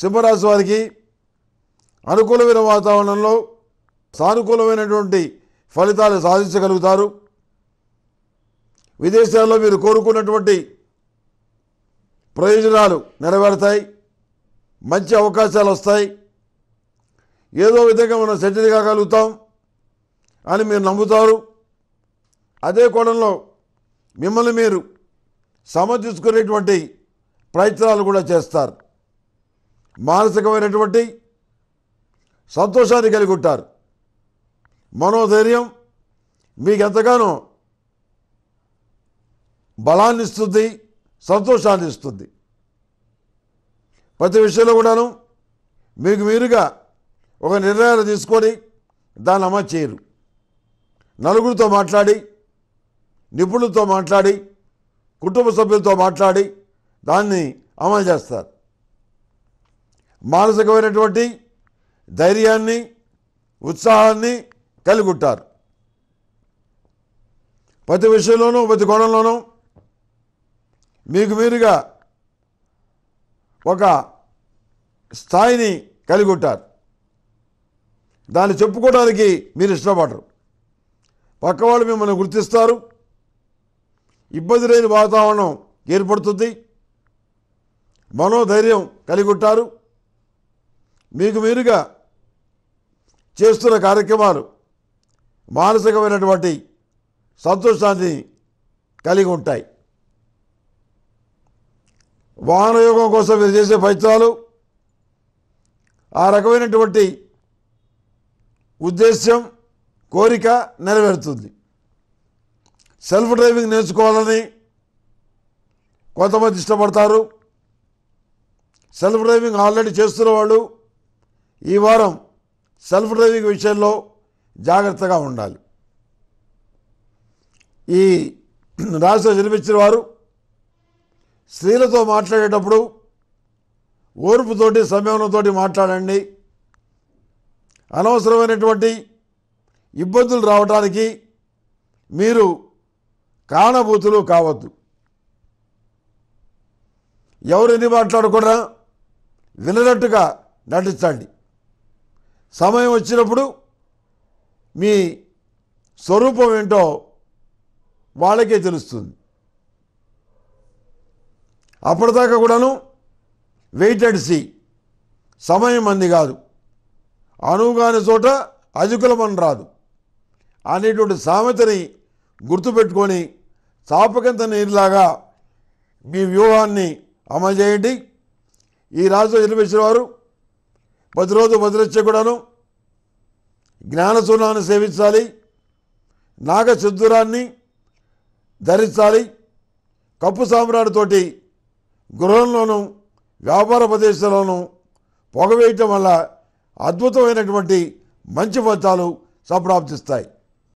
సింహరాశి వారికి అనుకూలమైన వాతావరణంలో సానుకూలమైనటువంటి ఫలితాలు సాధించగలుగుతారు విదేశాల్లో మీరు కోరుకున్నటువంటి ప్రయోజనాలు నెరవేరుతాయి మంచి అవకాశాలు వస్తాయి ఏదో విధంగా మనం సెటిల్ కాగలుగుతాం అని మీరు నమ్ముతారు అదే కోణంలో మిమ్మల్ని మీరు సమర్థించుకునేటువంటి ప్రయత్నాలు కూడా చేస్తారు మానసికమైనటువంటి సంతోషాన్ని కలిగి ఉంటారు మనోధైర్యం మీకు ఎంతగానో బలాన్ని ఇస్తుంది సంతోషాన్ని ఇస్తుంది ప్రతి విషయంలో కూడాను మీకు మీరుగా ఒక నిర్ణయాలు తీసుకొని దాన్ని అమలు చేయరు నలుగురితో మాట్లాడి నిపుణులతో మాట్లాడి కుటుంబ సభ్యులతో మాట్లాడి దాన్ని అమలు చేస్తారు మానసికమైనటువంటి ధైర్యాన్ని ఉత్సాహాన్ని కలిగుంటారు ప్రతి విషయంలోనూ ప్రతి కోణంలోనూ మీకు మీరుగా ఒక స్థాయిని కలిగి ఉంటారు దాన్ని చెప్పుకోవడానికి మీరు ఇష్టపడరు పక్కవాళ్ళు మిమ్మల్ని గుర్తిస్తారు ఇబ్బంది లేని వాతావరణం ఏర్పడుతుంది మనోధైర్యం కలిగి ఉంటారు మీకు మీరుగా చేస్తున్న కార్యక్రమాలు మానసికమైనటువంటి సంతోషాన్ని కలిగి ఉంటాయి వాహనయోగం కోసం మీరు చేసే ప్రయత్నాలు ఆ రకమైనటువంటి ఉద్దేశ్యం కోరిక నెరవేరుతుంది సెల్ఫ్ డ్రైవింగ్ నేర్చుకోవాలని కొంతమంది ఇష్టపడతారు సెల్ఫ్ డ్రైవింగ్ ఆల్రెడీ చేస్తున్న వాళ్ళు ఈ వారం సెల్ఫ్ డ్రైవింగ్ విషయంలో జాగ్రత్తగా ఉండాలి ఈ రాశిలో జన్మించిన వారు స్త్రీలతో మాట్లాడేటప్పుడు ఓర్పుతోటి సంయమనంతో మాట్లాడండి అనవసరమైనటువంటి ఇబ్బందులు రావడానికి మీరు కారణభూతులు కావద్దు ఎవరు ఎన్ని మాట్లాడుకున్నా వినట్టుగా నటించండి సమయం వచ్చినప్పుడు మీ స్వరూపం ఏంటో వాళ్ళకే తెలుస్తుంది అప్పటిదాకా కూడాను వెయిట్ సి సమయం అంది కాదు అనువుగాని చోట అధికులమని రాదు అనేటువంటి సామెతని గుర్తుపెట్టుకొని చాపకింత నీరులాగా మీ వ్యూహాన్ని అమలు చేయండి ఈ రాజు ఎలివేసిన వారు రోజు వదిలిచ్చే కూడాను జ్ఞానసూర్ణాన్ని సేవించాలి నాగచతురాన్ని ధరించాలి కప్పు సామ్రాడితోటి గృహంలోనూ వ్యాపార ప్రదేశాల్లోనూ పొగవేయటం వల్ల అద్భుతమైనటువంటి మంచి ఫలితాలు సంప్రాప్తిస్తాయి